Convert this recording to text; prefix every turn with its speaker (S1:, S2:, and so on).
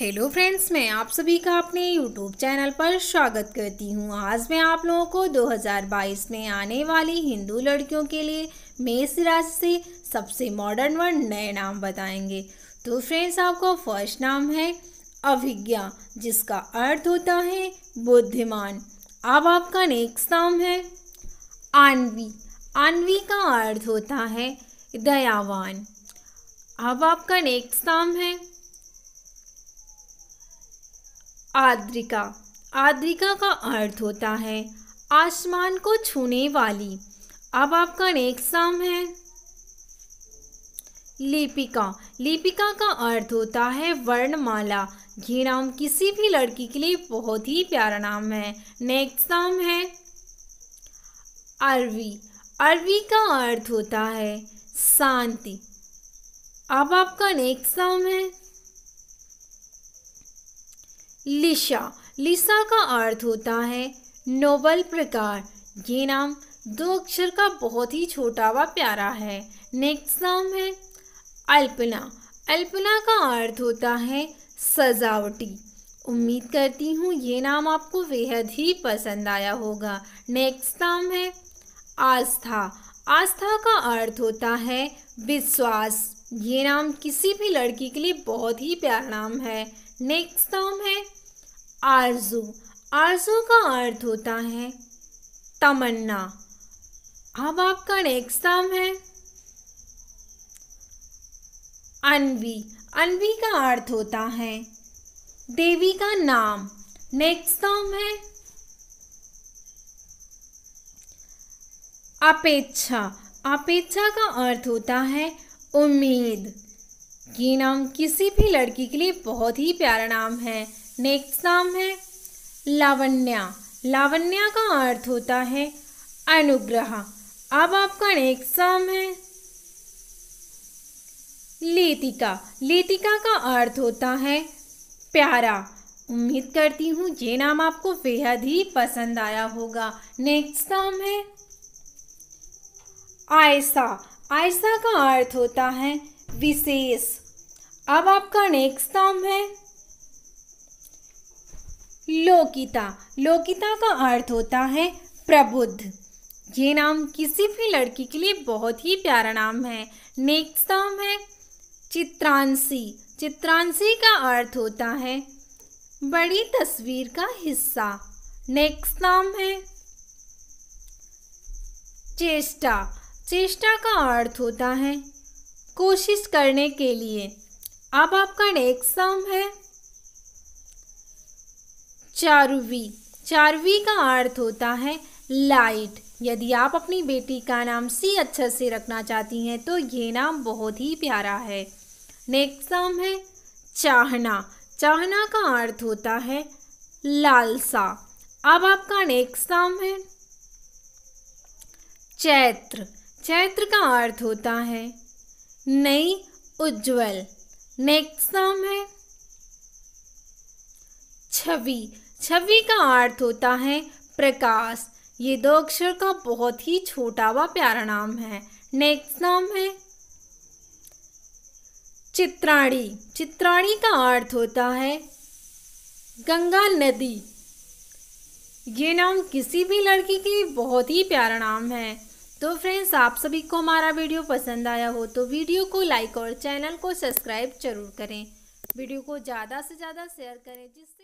S1: hello friends मैं आप सभी का अपने यूट्यूब चैनल पर स्वागत करती हूँ आज मैं आप लोगों को 2022 में आने वाली हिंदू लड़कियों के लिए मेष राशि से सबसे मॉडर्न व नए नाम बताएंगे तो फ्रेंड्स आपका फर्स्ट नाम है अभिज्ञा जिसका अर्थ होता है बुद्धिमान अब आपका नेक्स्ट नाम है आनवी आनवी का अर्थ होता है दयावान अब आपका नेक्स्ट नाम है आद्रिका आद्रिका का अर्थ होता है आसमान को छूने वाली अब आपका नेक्स्ट सम है लिपिका लिपिका का अर्थ होता है वर्णमाला ये नाम किसी भी लड़की के लिए बहुत ही प्यारा नाम है नेक्स्ट नाम है अरवी अरवी का अर्थ होता है शांति अब आपका नेक्स्ट नाम है लिशा लिशा का अर्थ होता है नोबल प्रकार ये नाम दो अक्षर का बहुत ही छोटा व प्यारा है नेक्स्ट नाम है अल्पना अल्पना का अर्थ होता है सजावटी उम्मीद करती हूँ ये नाम आपको बेहद ही पसंद आया होगा नेक्स्ट नाम है आस्था आस्था का अर्थ होता है विश्वास ये नाम किसी भी लड़की के लिए बहुत ही प्यारा नाम है नेक्स्ट टर्म है आरजू आरजू का अर्थ होता है तमन्ना अब आपका नेक्स्ट टर्म है अनवी अनवी का अर्थ होता है देवी का नाम नेक्स्ट टर्म है अपेक्षा अपेक्षा का अर्थ होता है उम्मीद ये नाम किसी भी लड़की के लिए बहुत ही प्यारा नाम है नेक्स्ट नाम है लावण्या लावण्या का अर्थ होता है अनुग्रह अब आपका नेक्स्ट नाम है लेतिका लेतिका का अर्थ होता है प्यारा उम्मीद करती हूँ ये नाम आपको बेहद ही पसंद आया होगा नेक्स्ट नाम है आयसा आयसा का अर्थ होता है विशेष अब आपका नेक्स्ट नाम है लोकिता लोकिता का अर्थ होता है प्रबुद्ध ये नाम किसी भी लड़की के लिए बहुत ही प्यारा नाम है नेक्स्ट नाम है चित्रांशी चित्रांशी का अर्थ होता है बड़ी तस्वीर का हिस्सा नेक्स्ट नाम है चेष्टा चेष्टा का अर्थ होता है कोशिश करने के लिए अब आपका नेक्स्ट साम है चारुवी चारवी का अर्थ होता है लाइट यदि आप अपनी बेटी का नाम सी अच्छा से रखना चाहती हैं तो ये नाम बहुत ही प्यारा है नेक्स्ट साम है चाहना चाहना का अर्थ होता है लालसा अब आपका नेक्स्ट साम है चैत्र चैत्र का अर्थ होता है नई उज्जवल नेक्स्ट नाम है छवि छवि का अर्थ होता है प्रकाश ये दो अक्षर का बहुत ही छोटा व प्यारा नाम है नेक्स्ट नाम है चित्राणी चित्राणी का अर्थ होता है गंगा नदी ये नाम किसी भी लड़की के लिए बहुत ही प्यारा नाम है तो फ्रेंड्स आप सभी को हमारा वीडियो पसंद आया हो तो वीडियो को लाइक और चैनल को सब्सक्राइब जरूर करें वीडियो को ज़्यादा से ज़्यादा शेयर करें जिससे